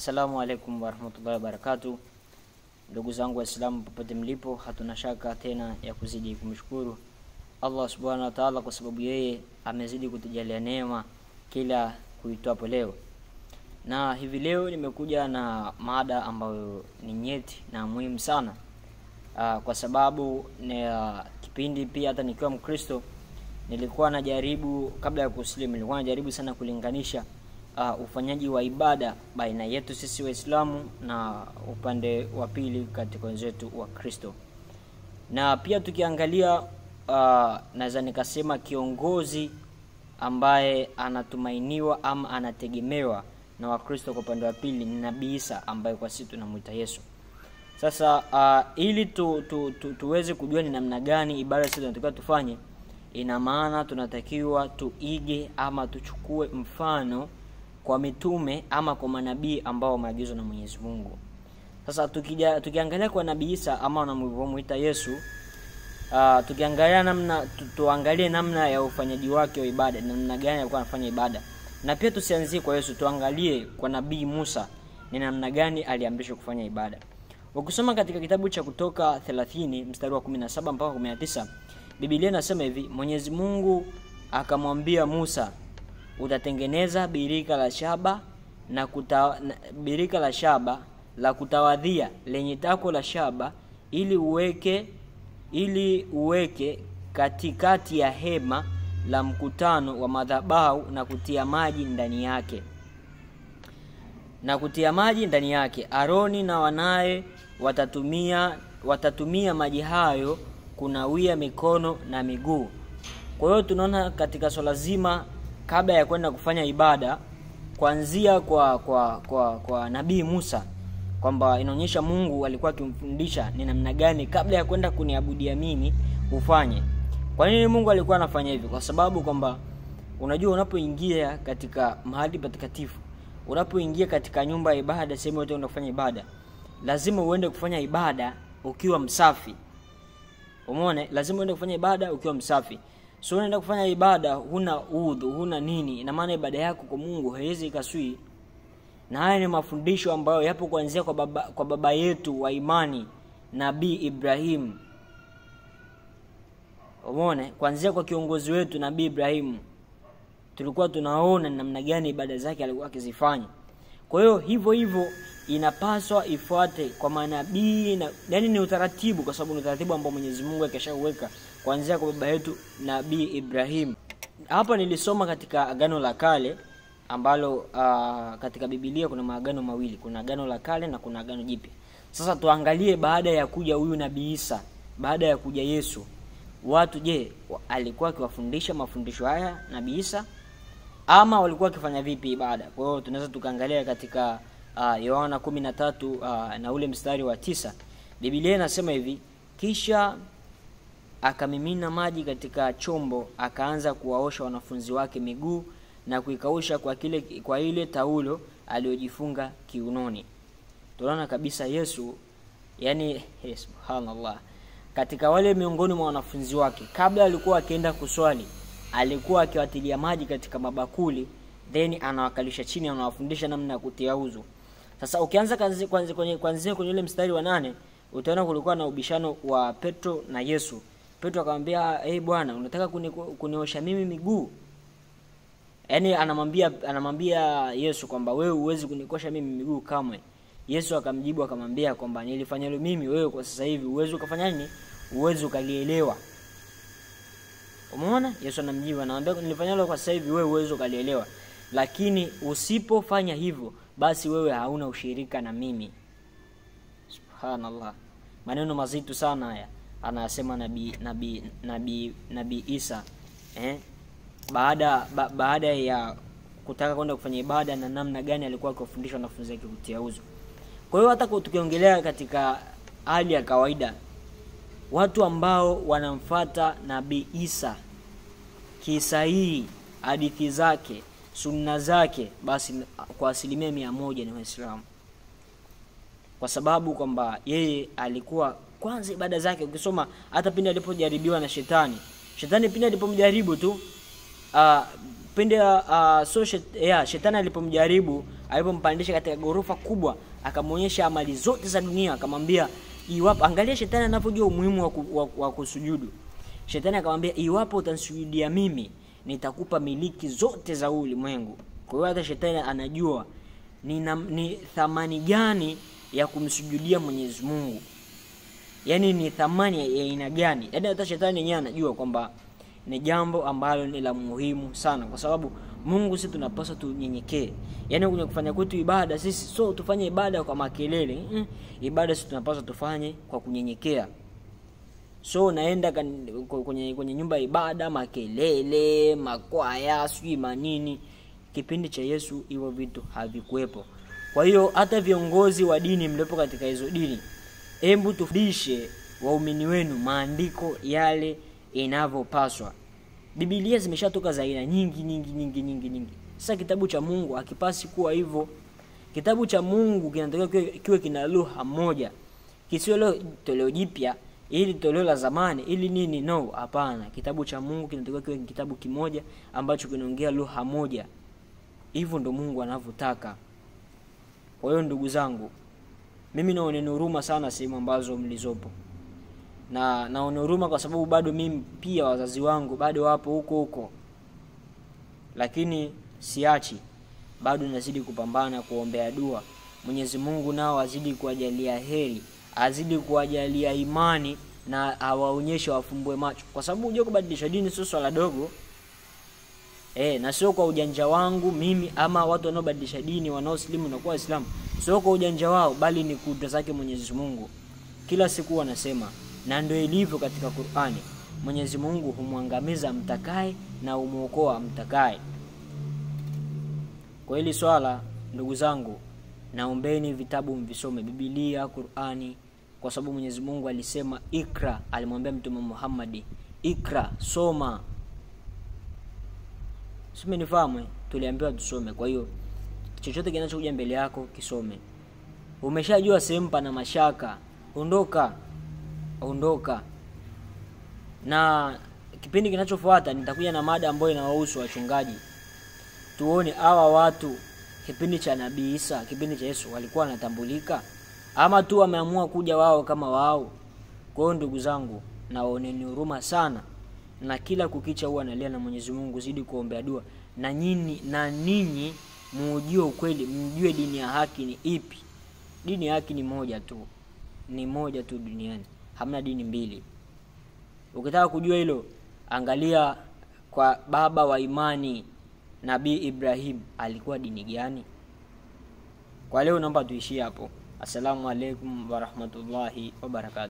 asalamu alaikum warahmatullahi wabarakatu ndugu zangu Waislamu popote mlipo, hatuna shaka tena ya kuzidi kumshukuru Allah subhanahu wa taala kwa sababu yeye amezidi kutujalia neema kila kuitwapo leo. Na hivi leo nimekuja na mada ambayo ni nyeti na muhimu sana aa, ah, kwa sababu ni ah, kipindi pia hata nikiwa Mkristo nilikuwa najaribu kabla ya kuslim, nilikuwa najaribu sana kulinganisha uh, ufanyaji wa ibada baina yetu sisi Waislamu na upande wa pili katika wenzetu wa Kristo. Na pia tukiangalia, uh, naweza nikasema kiongozi ambaye anatumainiwa ama anategemewa na Wakristo kwa upande wa pili ni Nabii Isa ambaye kwa sisi tunamwita Yesu. Sasa uh, ili tu, tu, tu, tuweze kujua ni namna gani ibada sisi tunatakiwa tufanye, ina maana tunatakiwa tuige ama tuchukue mfano kwa mitume ama kwa manabii ambao wameagizwa na Mwenyezi Mungu. Sasa tukija tukiangalia kwa Nabii Isa ama wanamuita Yesu, uh, tukiangalia namna tu, tuangalie namna ya ufanyaji wake wa ibada, namna gani alikuwa anafanya ibada, na pia tusianzie kwa Yesu, tuangalie kwa Nabii Musa ni namna gani aliamrishwa kufanya ibada. Ukisoma katika kitabu cha Kutoka 30 mstari wa 17 mpaka 19, Biblia inasema hivi: Mwenyezi Mungu akamwambia Musa, utatengeneza birika la shaba na kuta, na, birika la shaba la kutawadhia lenye tako la shaba ili uweke ili uweke katikati ya hema la mkutano wa madhabahu na kutia maji ndani yake na kutia maji ndani yake. Aroni na wanaye watatumia watatumia maji hayo kunawia mikono na miguu. Kwa hiyo tunaona katika swala zima kabla ya kwenda kufanya ibada kuanzia kwa kwa kwa, kwa nabii Musa kwamba inaonyesha Mungu alikuwa akimfundisha ni namna gani kabla ya kwenda kuniabudia mimi ufanye. Kwa nini Mungu alikuwa anafanya hivyo? Kwa sababu kwamba unajua, unapoingia katika mahali patakatifu, unapoingia katika nyumba ya ibada, sehemu yote unaenda kufanya ibada, lazima uende kufanya ibada ukiwa msafi. Umeona, lazima uende kufanya ibada ukiwa msafi so unaenda kufanya ibada huna udhu huna nini ina maana ibada yako kwa mungu haiwezi ikaswi na haya ni mafundisho ambayo yapo kuanzia kwa baba, kwa baba yetu wa imani nabii ibrahim umone kuanzia kwa kiongozi wetu nabii ibrahimu tulikuwa tunaona namna gani ibada zake alikuwa akizifanya kwa hiyo hivyo hivyo inapaswa ifuate kwa manabii na yani ni utaratibu kwa sababu ni utaratibu ambao mwenyezi mungu akishauweka kuanzia kwa baba yetu Nabii Ibrahim. Hapa nilisoma katika Agano la Kale ambalo uh, katika Biblia kuna maagano mawili, kuna Agano la Kale na kuna Agano Jipya. Sasa tuangalie baada ya kuja huyu Nabii Isa, baada ya kuja Yesu, watu je, alikuwa akiwafundisha mafundisho haya Nabii Isa ama walikuwa wakifanya vipi ibada? Kwa hiyo tunaweza tukaangalia katika uh, Yohana 13 uh, ah, na ule mstari wa tisa. Biblia inasema hivi, kisha akamimina maji katika chombo, akaanza kuwaosha wanafunzi wake miguu na kuikausha kwa, kile, kwa ile taulo aliyojifunga kiunoni. Tunaona kabisa Yesu yani, hey, subhanallah, katika wale miongoni mwa wanafunzi wake, kabla alikuwa akienda kuswali, alikuwa akiwatilia maji katika mabakuli, then anawakalisha chini, anawafundisha namna ya kutia uzu. Sasa ukianza kuanzia kwenye, kwenye, kwenye, kwenye ule mstari wa nane utaona kulikuwa na ubishano wa Petro na Yesu Petro akamwambia hey, bwana unataka kuniosha mimi miguu? Yaani anamwambia anamwambia Yesu kwamba wewe huwezi kunikosha mimi miguu kamwe. Yesu akamjibu akamwambia kwamba nilifanya hilo mimi, wewe kwa sasa hivi uwezi ukafanya nini? Uwezi ukalielewa. Umeona? Yesu anamjibu anamwambia nilifanya hilo kwa sasa hivi, wewe uwezi ukalielewa, lakini usipofanya hivyo, basi wewe hauna ushirika na mimi. Subhanallah, maneno mazito sana haya anasema nabii nabii nabii nabii Isa eh? baada ba, baada ya kutaka kwenda kufanya ibada na namna gani alikuwa akiwafundisha wanafunzi wake uzo Kwa hiyo hata tukiongelea katika hali ya kawaida, watu ambao wanamfata Nabii Isa kisahihi hadithi zake sunna zake, basi kwa asilimia mia moja ni Waislamu, kwa sababu kwamba yeye alikuwa kwanza ibada zake ukisoma hata pindi alipojaribiwa na shetani shetani pindi alipomjaribu tu uh, pindi uh, so shet, yeah, shetani alipomjaribu alipompandisha katika ghorofa kubwa akamwonyesha amali zote za dunia akamwambia iwapo angalia shetani anapojua umuhimu wa, ku, wa, wa kusujudu shetani akamwambia iwapo utanisujudia mimi nitakupa miliki zote za ulimwengu kwa hiyo hata shetani anajua ni, na, ni thamani gani ya kumsujudia mwenyezi mungu yani ni thamani ya aina gani. Yaani hata shetani yenyewe anajua kwamba ni jambo ambalo ni la muhimu sana, kwa sababu Mungu sisi tunapaswa tunyenyekee. Yaani kwenye kufanya kwetu ibada sisi so tufanye ibada kwa makelele mm, ibada sisi tunapaswa tufanye kwa kunyenyekea. So naenda kwenye, kwenye nyumba ya ibada, makelele, makwaya, sijui manini. Kipindi cha Yesu hivyo vitu havikuwepo. Kwa hiyo hata viongozi wa dini mliopo katika hizo dini Hebu tufundishe waumini wenu maandiko yale inavyopaswa. Biblia zimeshatoka za aina nyingi nyingi nyingi nyingi nyingi. Sasa kitabu cha Mungu hakipasi kuwa hivyo. Kitabu cha Mungu kinatakiwa kiwe, kiwe kina lugha moja, kisiwe toleo jipya ili toleo la zamani ili nini? No, hapana. Kitabu cha Mungu kinatakiwa kiwe kitabu kimoja ambacho kinaongea lugha moja. Hivyo ndo Mungu anavyotaka. Kwa hiyo ndugu zangu, mimi naonena huruma sana sehemu ambazo mlizopo na naona huruma kwa sababu bado mimi pia wazazi wangu bado wapo huko huko lakini siachi bado nazidi kupambana kuombea dua mwenyezi mungu nao azidi kuwajalia heri azidi kuwajalia imani na awaonyeshe wafumbue macho kwa sababu hujua kubadilisha dini sio swala dogo e, na sio kwa ujanja wangu mimi ama watu wanaobadilisha dini wanaosilimu na kuwa waislamu sio kwa ujanja wao, bali ni kudra zake Mwenyezi Mungu. Kila siku wanasema, na ndio ilivyo katika Qur'ani. Mwenyezi Mungu humwangamiza mtakaye na humwokoa mtakaye. Kwa hili swala, ndugu zangu, naombeni vitabu mvisome, Biblia, Qur'ani, kwa sababu Mwenyezi Mungu alisema ikra, alimwambia Mtume Muhammad, ikra, soma. Simenifahamu, eh? tuliambiwa tusome. Kwa hiyo chochote kinachokuja mbele yako kisome. Umeshajua sehemu pana mashaka, ondoka, ondoka. Na kipindi kinachofuata nitakuja na mada ambayo inawahusu wachungaji, tuone hawa watu kipindi cha Nabii Isa, kipindi cha Yesu walikuwa wanatambulika ama tu wameamua kuja wao kama wao. Kwa hiyo ndugu zangu, nawaoneni huruma sana, na kila kukicha huwa nalia na Mwenyezi Mungu, zidi kuombea dua na nyinyi na ninyi muujue ukweli, mjue dini ya haki ni ipi. Dini ya haki ni moja tu, ni moja tu duniani, hamna dini mbili. Ukitaka kujua hilo, angalia kwa baba wa imani Nabii Ibrahim alikuwa dini gani? Kwa leo naomba tuishie hapo. Assalamu alaikum warahmatullahi wabarakatuh.